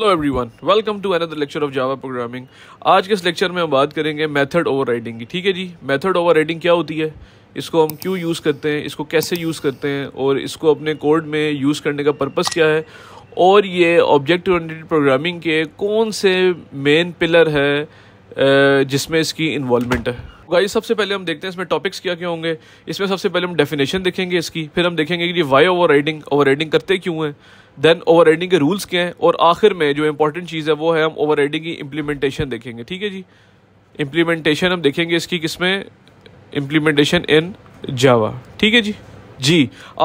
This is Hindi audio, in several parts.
hello everyone welcome to another lecture of Java programming आज के इस लेक्चर में हम बात करेंगे मेथड ओवरराइडिंग की ठीक है जी मेथड ओवरराइडिंग क्या होती है इसको हम क्यों यूज़ करते हैं इसको कैसे यूज़ करते हैं और इसको अपने कोड में यूज़ करने का पर्पज़ क्या है और ये ऑब्जेक्ट ओरिएंटेड प्रोग्रामिंग के कौन से मेन पिलर है जिसमें इसकी इन्वॉलमेंट है गाइस सबसे पहले हम देखते हैं इसमें टॉपिक्स क्या क्या होंगे इसमें सबसे पहले हम डेफिनेशन देखेंगे इसकी फिर हम देखेंगे कि ये why overriding overriding करते क्यों हैं देन ओवर राइडिंग के रूल्स क्या हैं और आखिर में जो इंपॉर्टेंट चीज़ है वो है हम ओवर राइडिंग की इम्प्लीमेंटेशन देखेंगे ठीक है जी इम्प्लीमेंटेशन हम देखेंगे इसकी किसमें इम्प्लीमेंटेशन इन जावा ठीक है जी जी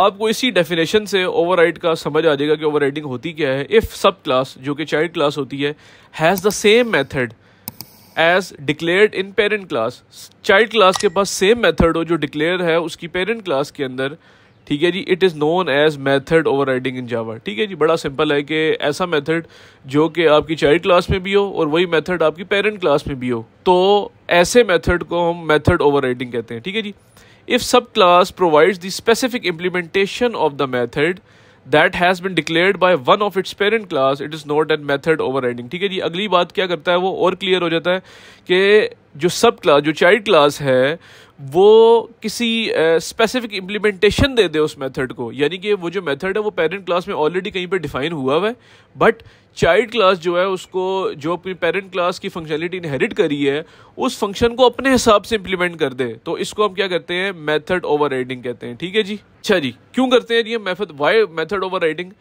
आपको इसी डेफिनेशन से राइड का समझ आ जाएगा कि राइडिंग होती क्या है इफ़ सब क्लास जो कि चाइल्ड क्लास होती है has the same method as declared in parent class child class के पास सेम मेथड हो जो डिक्लेयर है उसकी पेरेंट क्लास के अंदर ठीक है जी it is known as method riding in Java ठीक है जी बड़ा सिंपल है कि ऐसा मेथड जो कि आपकी चाइल्ड क्लास में भी हो और वही मेथड आपकी पेरेंट क्लास में भी हो तो ऐसे मेथड को हम मेथड ओवरराइडिंग कहते हैं ठीक है जी if subclass provides the specific implementation of the method that has been declared by one of its parent class it is not an method over ठीक है जी अगली बात क्या करता है वो और क्लियर हो जाता है कि जो सब क्लास जो चाइल्ड क्लास है वो किसी स्पेसिफिक uh, इम्प्लीमेंटेशन दे दे उस मेथड को यानी कि वो जो मेथड है वो पेरेंट क्लास में ऑलरेडी कहीं पे डिफाइन हुआ हुआ है बट चाइल्ड क्लास जो है उसको जो अपनी पेरेंट क्लास की फंक्शनलिटी इनहेरिट करी है उस फंक्शन को अपने हिसाब से इम्प्लीमेंट कर दे तो इसको हम क्या करते हैं मेथड ओवर कहते हैं ठीक है जी अच्छा जी क्यों करते हैं ये method why method overriding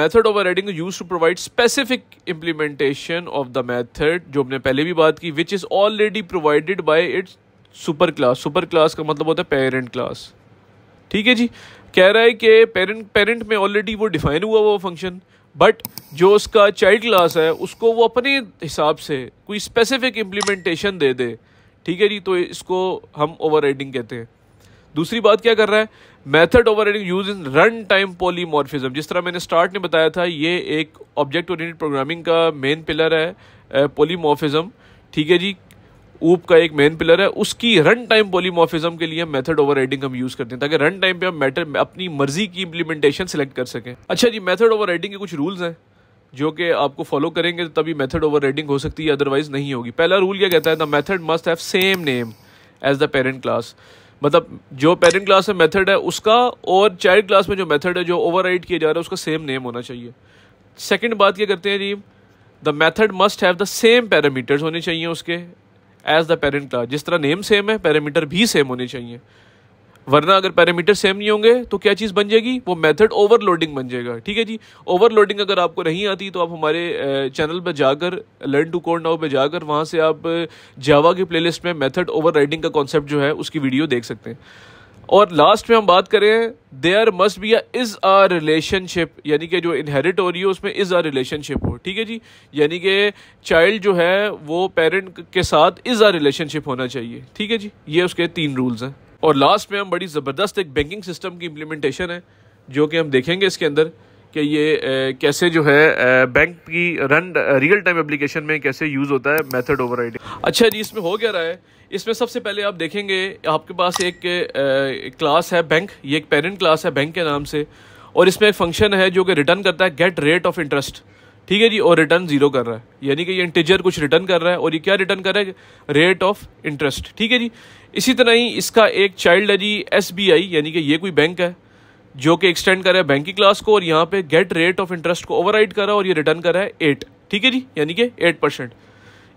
method overriding use to provide specific implementation of the method जो हमने पहले भी बात की which is already provided by its superclass superclass का मतलब होता है पेरेंट क्लास ठीक है जी कह रहा है कि पेरेंट पेरेंट में ऑलरेडी वो डिफाइन हुआ वो फंक्शन बट जो उसका चाइल्ड क्लास है उसको वो अपने हिसाब से कोई स्पेसिफिक इम्प्लीमेंटेशन दे दे ठीक है जी तो इसको हम ओवर कहते हैं दूसरी बात क्या कर रहा है method overriding use in run time polymorphism जिस तरह मैंने स्टार्ट ने बताया था ये एक ऑब्जेक्ट ओरिएंटेड प्रोग्रामिंग का मेन पिलर है पोलीमॉर्फिज्म eh, ठीक है जी ऊप का एक मेन पिलर है उसकी रन टाइम पोलीमॉफिज्म के लिए मेथड राइडिंग हम यूज करते हैं ताकि रन टाइम पे हम मैटर अपनी मर्जी की इंप्लीमेंटेशन सेलेक्ट कर सकें अच्छा जी मेथड राइडिंग के कुछ रूल्स हैं जो कि आपको फॉलो करेंगे तभी मेथड राइडिंग हो सकती है अदरवाइज नहीं होगी पहला रूल क्या कहता है the method must have same name as the parent class मतलब जो पेरेंट क्लास में मेथड है उसका और चाइल्ड क्लास में जो मेथड है जो ओवर किया जा रहा है उसका सेम नेम होना चाहिए सेकंड बात क्या करते हैं जी the method must have the same parameters होने चाहिए उसके एज द पेरेंट क्लास जिस तरह नेम सेम है पैरामीटर भी सेम होने चाहिए वरना अगर पैरामीटर सेम नहीं होंगे तो क्या चीज़ बन जाएगी वो मेथड ओवरलोडिंग बन जाएगा ठीक है जी ओवरलोडिंग अगर आपको नहीं आती तो आप हमारे चैनल पर जाकर लर्न टू कोड नाउ पर जाकर वहाँ से आप जावा की प्लेलिस्ट में मेथड ओवरराइडिंग का कॉन्सेप्ट जो है उसकी वीडियो देख सकते हैं और लास्ट में हम बात करें there must be is a relationship यानी कि जो इनहेरिट हो रही है उसमें इज़ आ रिलेशनशिप हो ठीक है जी यानी कि चाइल्ड जो है वो पेरेंट के साथ इज़ आ रिलेशनशिप होना चाहिए ठीक है जी ये उसके तीन रूल्स हैं और लास्ट में हम बड़ी ज़बरदस्त एक बैंकिंग सिस्टम की इम्प्लीमेंटेशन है जो कि हम देखेंगे इसके अंदर कि ये कैसे जो है बैंक की रन रियल टाइम एप्लीकेशन में कैसे यूज़ होता है मेथड ओवर अच्छा जी इसमें हो गया रहा है इसमें सबसे पहले आप देखेंगे आपके पास एक, एक क्लास है बैंक ये एक पेरेंट क्लास है बैंक के नाम से और इसमें एक फंक्शन है जो कि रिटर्न करता है गेट रेट ऑफ इंटरेस्ट ठीक है जी और रिटर्न जीरो कर रहा है यानी कि ये इंटीजर कुछ रिटर्न कर रहा है और ये क्या रिटर्न कर रहा है रेट ऑफ इंटरेस्ट ठीक है जी इसी तरह ही इसका एक चाइल्ड है जी एस यानी कि ये कोई बैंक है जो कि एक्सटेंड करा है बैंकिंग क्लास को और यहाँ पे गेट रेट ऑफ इंटरेस्ट को ओवरराइड करा और ये रिटर्न करा है एट ठीक है जी यानी कि एट परसेंट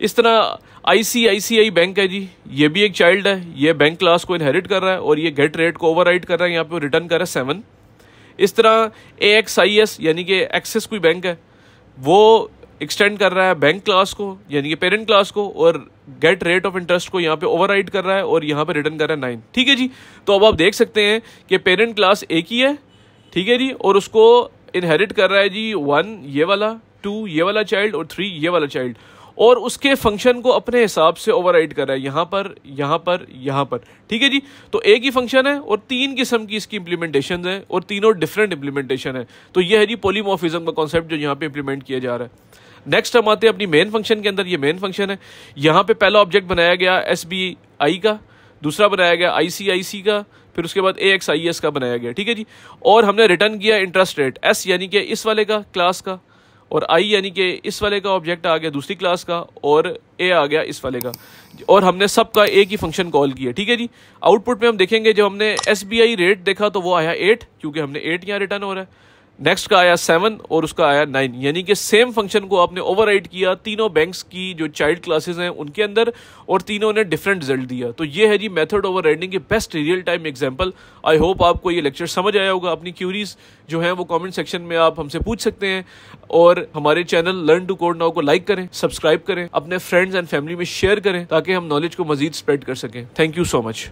इस तरह आईसीआईसीआई बैंक है जी ये भी एक चाइल्ड है ये बैंक क्लास को इनहेरिट कर रहा है और ये गेट रेट को ओवरराइड कर रहा है यहाँ पे रिटर्न कर रहा है सेवन इस तरह ए एक्स आई एस यानी कि एक्सिस कोई बैंक है वो एक्सटेंड कर रहा है बैंक क्लास को यानी कि पेरेंट क्लास को और गेट रेट ऑफ इंटरेस्ट को यहाँ पे ओवरराइड कर रहा है और यहाँ पे रिटर्न कर रहा है नाइन ठीक है जी तो अब आप देख सकते हैं कि पेरेंट क्लास एक ही है ठीक है जी और उसको इनहेरिट कर रहा है जी वन ये वाला टू ये वाला चाइल्ड और थ्री ये वाला चाइल्ड और उसके फंक्शन को अपने हिसाब से ओवरराइड कर रहा है यहाँ पर यहाँ पर यहाँ पर ठीक है जी तो एक ही फंक्शन है और तीन किस्म की इसकी इंप्लीमेंटेशन है और तीनों डिफरेंट इंप्लीमेंटेशन है तो यह है जी पोलीमोफिज्म का कॉन्सेप्ट जो यहाँ पे इंप्लीमेंट किया जा रहा है नेक्स्ट हम आते हैं अपनी मेन फंक्शन के अंदर ये मेन फंक्शन है यहाँ पे पहला ऑब्जेक्ट बनाया गया एस बी आई का दूसरा बनाया गया आई सी आई सी का फिर उसके बाद ए एक्स आई एस का बनाया गया ठीक है जी और हमने रिटर्न किया इंटरेस्ट रेट एस यानी कि इस वाले का क्लास का और आई यानी कि इस वाले का ऑब्जेक्ट आ गया दूसरी क्लास का और ए आ गया इस वाले का और हमने सब का ए की फंक्शन कॉल किया ठीक है जी आउटपुट में हम देखेंगे जब हमने एस बी आई रेट देखा तो वो आया एट क्योंकि हमने एट यहाँ रिटर्न हो रहा है नेक्स्ट का आया सेवन और उसका आया नाइन यानी कि सेम फंक्शन को आपने ओवर किया तीनों बैंक्स की जो चाइल्ड क्लासेस हैं उनके अंदर और तीनों ने डिफरेंट रिजल्ट दिया तो ये है जी method overriding best real time example I hope आपको ये लेक्चर समझ आया होगा अपनी क्यूरीज जो है वो कमेंट सेक्शन में आप हमसे पूछ सकते हैं और हमारे channel learn to code now को लाइक करें सब्सक्राइब करें अपने फ्रेंड्स एंड फैमिली में शेयर करें ताकि हम नॉलेज को मजीद स्प्रेड कर सकें थैंक यू सो मच